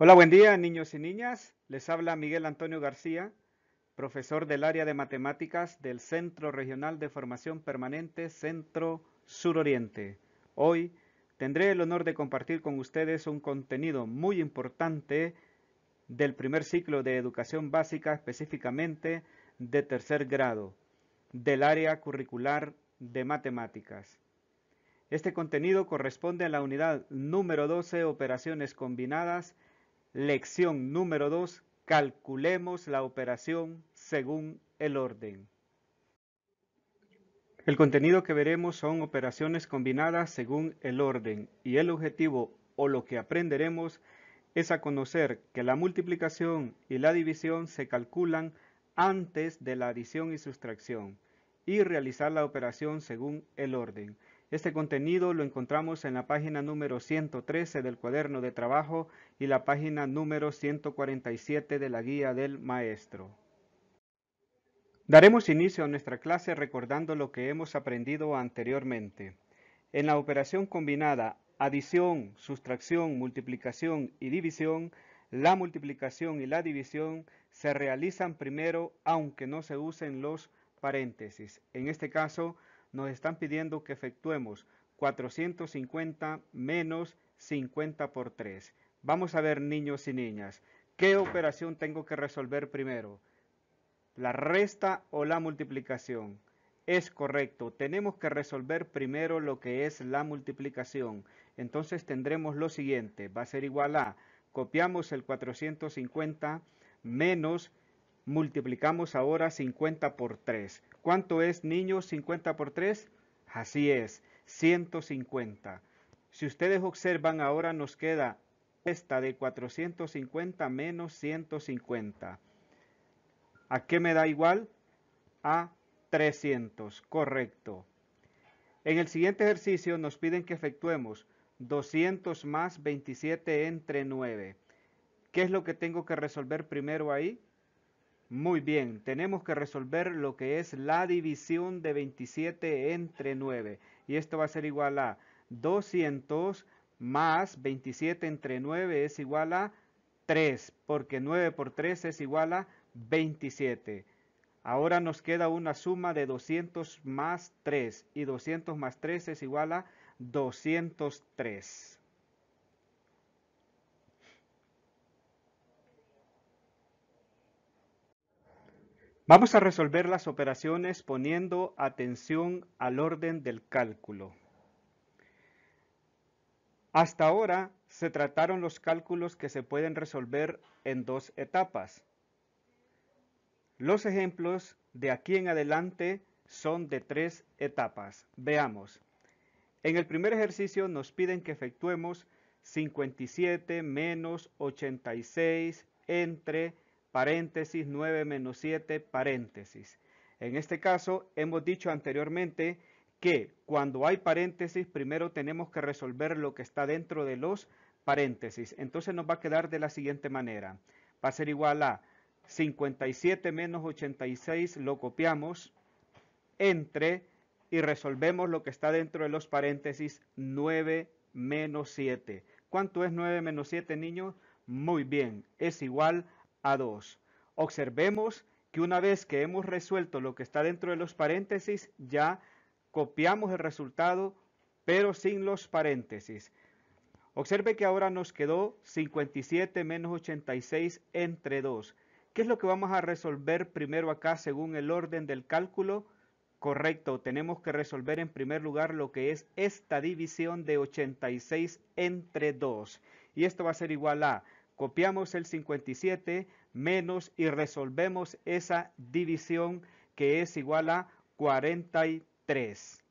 Hola, buen día, niños y niñas. Les habla Miguel Antonio García, profesor del área de matemáticas del Centro Regional de Formación Permanente Centro Suroriente. Hoy tendré el honor de compartir con ustedes un contenido muy importante del primer ciclo de educación básica, específicamente de tercer grado, del área curricular de matemáticas. Este contenido corresponde a la unidad número 12, operaciones combinadas, Lección número 2. Calculemos la operación según el orden. El contenido que veremos son operaciones combinadas según el orden y el objetivo o lo que aprenderemos es a conocer que la multiplicación y la división se calculan antes de la adición y sustracción y realizar la operación según el orden. Este contenido lo encontramos en la página número 113 del cuaderno de trabajo y la página número 147 de la guía del maestro. Daremos inicio a nuestra clase recordando lo que hemos aprendido anteriormente. En la operación combinada adición, sustracción, multiplicación y división, la multiplicación y la división se realizan primero aunque no se usen los paréntesis. En este caso, nos están pidiendo que efectuemos 450 menos 50 por 3. Vamos a ver, niños y niñas, ¿qué operación tengo que resolver primero? ¿La resta o la multiplicación? Es correcto, tenemos que resolver primero lo que es la multiplicación. Entonces tendremos lo siguiente, va a ser igual a, copiamos el 450 menos, multiplicamos ahora 50 por 3. ¿Cuánto es, niños, 50 por 3? Así es, 150. Si ustedes observan, ahora nos queda esta de 450 menos 150. ¿A qué me da igual? A 300, correcto. En el siguiente ejercicio nos piden que efectuemos 200 más 27 entre 9. ¿Qué es lo que tengo que resolver primero ahí? Muy bien, tenemos que resolver lo que es la división de 27 entre 9. Y esto va a ser igual a 200 más 27 entre 9 es igual a 3, porque 9 por 3 es igual a 27. Ahora nos queda una suma de 200 más 3, y 200 más 3 es igual a 203. Vamos a resolver las operaciones poniendo atención al orden del cálculo. Hasta ahora se trataron los cálculos que se pueden resolver en dos etapas. Los ejemplos de aquí en adelante son de tres etapas. Veamos. En el primer ejercicio nos piden que efectuemos 57 menos 86 entre paréntesis 9 menos 7, paréntesis. En este caso, hemos dicho anteriormente que cuando hay paréntesis, primero tenemos que resolver lo que está dentro de los paréntesis. Entonces nos va a quedar de la siguiente manera. Va a ser igual a 57 menos 86, lo copiamos, entre, y resolvemos lo que está dentro de los paréntesis, 9 menos 7. ¿Cuánto es 9 menos 7, niños? Muy bien, es igual a 2. Observemos que una vez que hemos resuelto lo que está dentro de los paréntesis, ya copiamos el resultado, pero sin los paréntesis. Observe que ahora nos quedó 57 menos 86 entre 2. ¿Qué es lo que vamos a resolver primero acá según el orden del cálculo? Correcto, tenemos que resolver en primer lugar lo que es esta división de 86 entre 2. Y esto va a ser igual a, copiamos el 57, menos y resolvemos esa división que es igual a 43.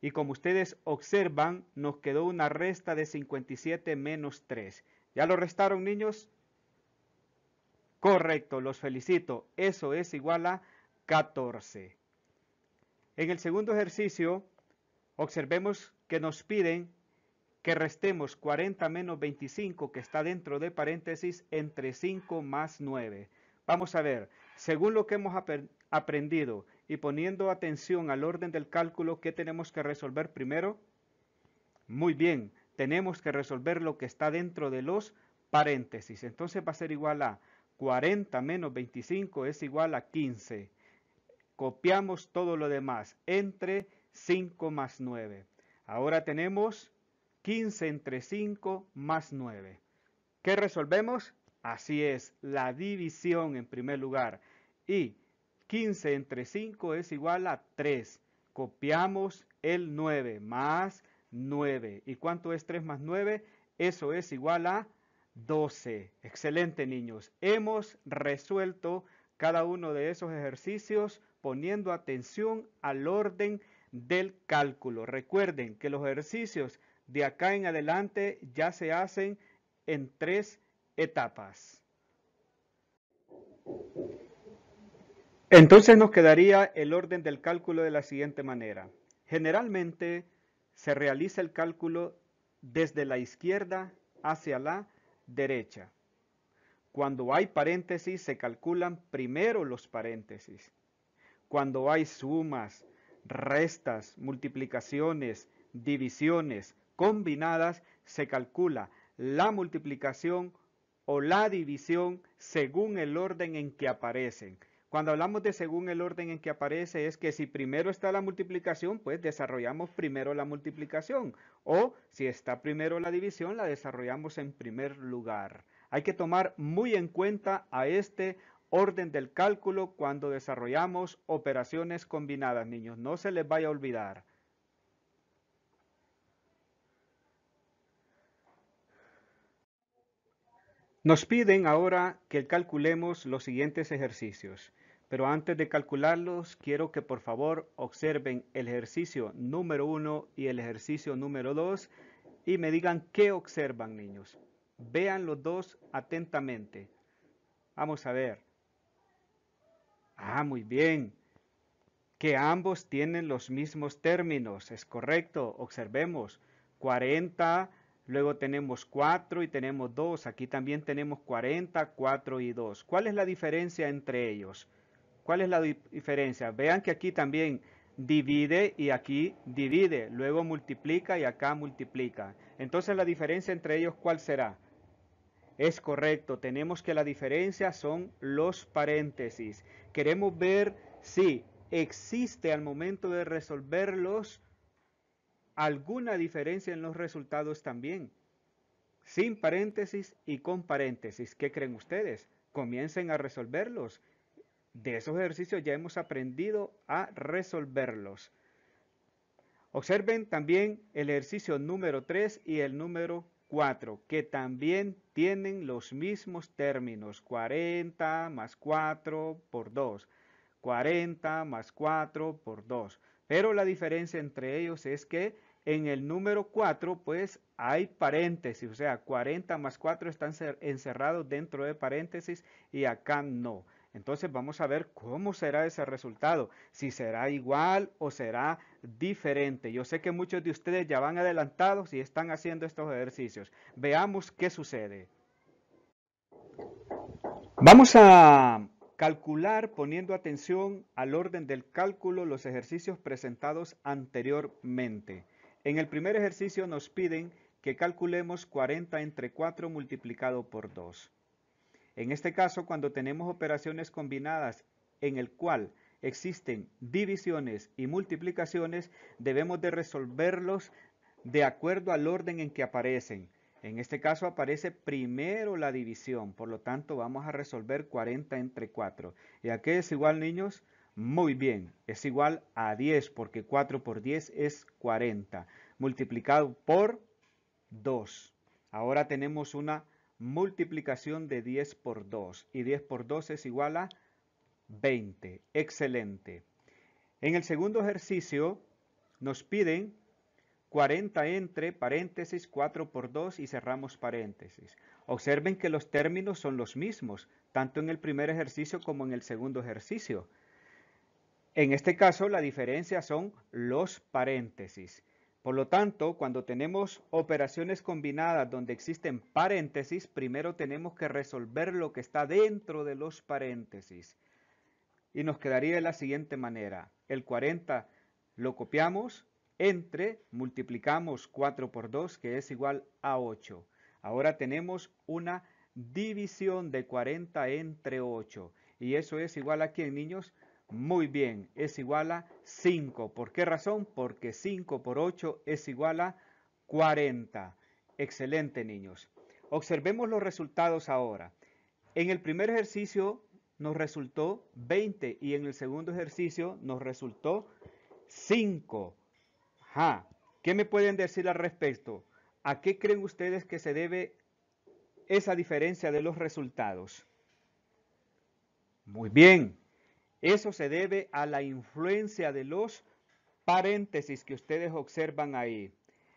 Y como ustedes observan, nos quedó una resta de 57 menos 3. ¿Ya lo restaron, niños? Correcto, los felicito. Eso es igual a 14. En el segundo ejercicio, observemos que nos piden que restemos 40 menos 25 que está dentro de paréntesis entre 5 más 9. Vamos a ver, según lo que hemos aprendido y poniendo atención al orden del cálculo, ¿qué tenemos que resolver primero? Muy bien, tenemos que resolver lo que está dentro de los paréntesis. Entonces va a ser igual a 40 menos 25 es igual a 15. Copiamos todo lo demás entre 5 más 9. Ahora tenemos 15 entre 5 más 9. ¿Qué resolvemos? Así es, la división en primer lugar. Y 15 entre 5 es igual a 3. Copiamos el 9 más 9. ¿Y cuánto es 3 más 9? Eso es igual a 12. Excelente niños. Hemos resuelto cada uno de esos ejercicios poniendo atención al orden del cálculo. Recuerden que los ejercicios de acá en adelante ya se hacen en tres etapas. Entonces nos quedaría el orden del cálculo de la siguiente manera. Generalmente se realiza el cálculo desde la izquierda hacia la derecha. Cuando hay paréntesis se calculan primero los paréntesis. Cuando hay sumas, restas, multiplicaciones, divisiones, combinadas se calcula la multiplicación o la división según el orden en que aparecen. Cuando hablamos de según el orden en que aparece es que si primero está la multiplicación, pues desarrollamos primero la multiplicación. O si está primero la división, la desarrollamos en primer lugar. Hay que tomar muy en cuenta a este orden del cálculo cuando desarrollamos operaciones combinadas, niños. No se les vaya a olvidar. Nos piden ahora que calculemos los siguientes ejercicios, pero antes de calcularlos quiero que por favor observen el ejercicio número 1 y el ejercicio número 2 y me digan qué observan niños. Vean los dos atentamente. Vamos a ver. Ah, muy bien. Que ambos tienen los mismos términos. Es correcto. Observemos. 40 Luego tenemos 4 y tenemos 2. Aquí también tenemos 40, 4 y 2. ¿Cuál es la diferencia entre ellos? ¿Cuál es la diferencia? Vean que aquí también divide y aquí divide. Luego multiplica y acá multiplica. Entonces la diferencia entre ellos, ¿cuál será? Es correcto, tenemos que la diferencia son los paréntesis. Queremos ver si existe al momento de resolverlos alguna diferencia en los resultados también. Sin paréntesis y con paréntesis, ¿qué creen ustedes? Comiencen a resolverlos. De esos ejercicios ya hemos aprendido a resolverlos. Observen también el ejercicio número 3 y el número 4, que también tienen los mismos términos, 40 más 4 por 2, 40 más 4 por 2. Pero la diferencia entre ellos es que en el número 4, pues hay paréntesis, o sea, 40 más 4 están encerrados dentro de paréntesis y acá no. Entonces vamos a ver cómo será ese resultado, si será igual o será diferente. Yo sé que muchos de ustedes ya van adelantados y están haciendo estos ejercicios. Veamos qué sucede. Vamos a Calcular poniendo atención al orden del cálculo los ejercicios presentados anteriormente. En el primer ejercicio nos piden que calculemos 40 entre 4 multiplicado por 2. En este caso, cuando tenemos operaciones combinadas en el cual existen divisiones y multiplicaciones, debemos de resolverlos de acuerdo al orden en que aparecen. En este caso aparece primero la división, por lo tanto vamos a resolver 40 entre 4. ¿Y a qué es igual, niños? Muy bien, es igual a 10, porque 4 por 10 es 40, multiplicado por 2. Ahora tenemos una multiplicación de 10 por 2, y 10 por 2 es igual a 20. Excelente. En el segundo ejercicio nos piden 40 entre paréntesis 4 por 2 y cerramos paréntesis. Observen que los términos son los mismos, tanto en el primer ejercicio como en el segundo ejercicio. En este caso la diferencia son los paréntesis. Por lo tanto, cuando tenemos operaciones combinadas donde existen paréntesis, primero tenemos que resolver lo que está dentro de los paréntesis. Y nos quedaría de la siguiente manera. El 40 lo copiamos, entre, multiplicamos 4 por 2, que es igual a 8. Ahora tenemos una división de 40 entre 8. ¿Y eso es igual a quién, niños? Muy bien, es igual a 5. ¿Por qué razón? Porque 5 por 8 es igual a 40. Excelente, niños. Observemos los resultados ahora. En el primer ejercicio nos resultó 20 y en el segundo ejercicio nos resultó 5. ¿Qué me pueden decir al respecto? ¿A qué creen ustedes que se debe esa diferencia de los resultados? Muy bien. Eso se debe a la influencia de los paréntesis que ustedes observan ahí.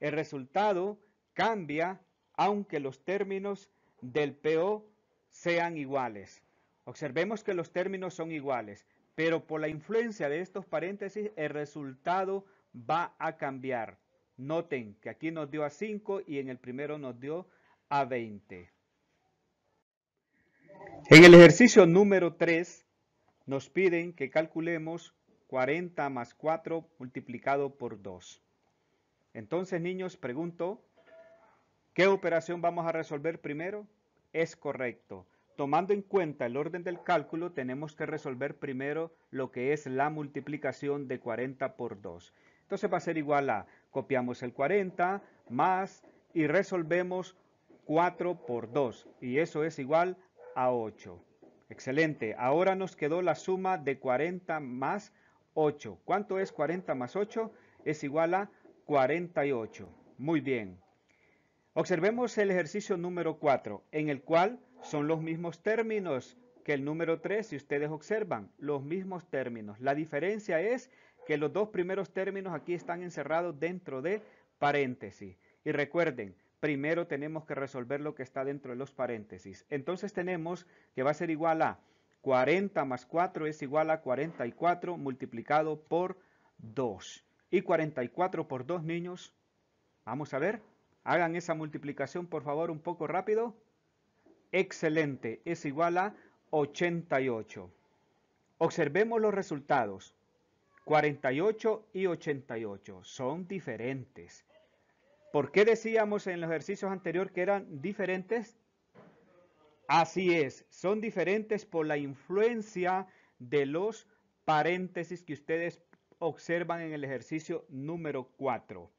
El resultado cambia aunque los términos del PO sean iguales. Observemos que los términos son iguales, pero por la influencia de estos paréntesis el resultado va a cambiar. Noten que aquí nos dio a 5 y en el primero nos dio a 20. En el ejercicio número 3 nos piden que calculemos 40 más 4 multiplicado por 2. Entonces, niños, pregunto, ¿qué operación vamos a resolver primero? Es correcto. Tomando en cuenta el orden del cálculo, tenemos que resolver primero lo que es la multiplicación de 40 por 2. Entonces va a ser igual a, copiamos el 40 más y resolvemos 4 por 2. Y eso es igual a 8. Excelente. Ahora nos quedó la suma de 40 más 8. ¿Cuánto es 40 más 8? Es igual a 48. Muy bien. Observemos el ejercicio número 4, en el cual son los mismos términos que el número 3, si ustedes observan, los mismos términos. La diferencia es que los dos primeros términos aquí están encerrados dentro de paréntesis. Y recuerden, primero tenemos que resolver lo que está dentro de los paréntesis. Entonces tenemos que va a ser igual a 40 más 4 es igual a 44 multiplicado por 2. Y 44 por 2, niños. Vamos a ver. Hagan esa multiplicación, por favor, un poco rápido. Excelente. Es igual a 88. Observemos los resultados. 48 y 88 son diferentes. ¿Por qué decíamos en los ejercicios anteriores que eran diferentes? Así es, son diferentes por la influencia de los paréntesis que ustedes observan en el ejercicio número 4.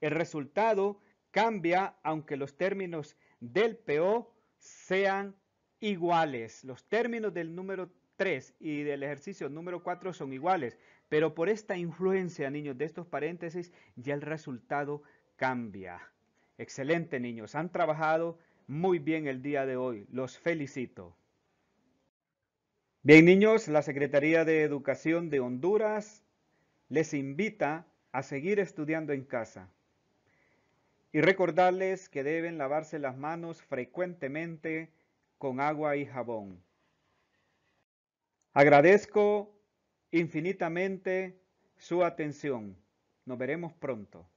El resultado cambia aunque los términos del PO sean iguales. Los términos del número 3 y del ejercicio número 4 son iguales. Pero por esta influencia, niños, de estos paréntesis, ya el resultado cambia. Excelente, niños. Han trabajado muy bien el día de hoy. Los felicito. Bien, niños, la Secretaría de Educación de Honduras les invita a seguir estudiando en casa y recordarles que deben lavarse las manos frecuentemente con agua y jabón. Agradezco infinitamente su atención. Nos veremos pronto.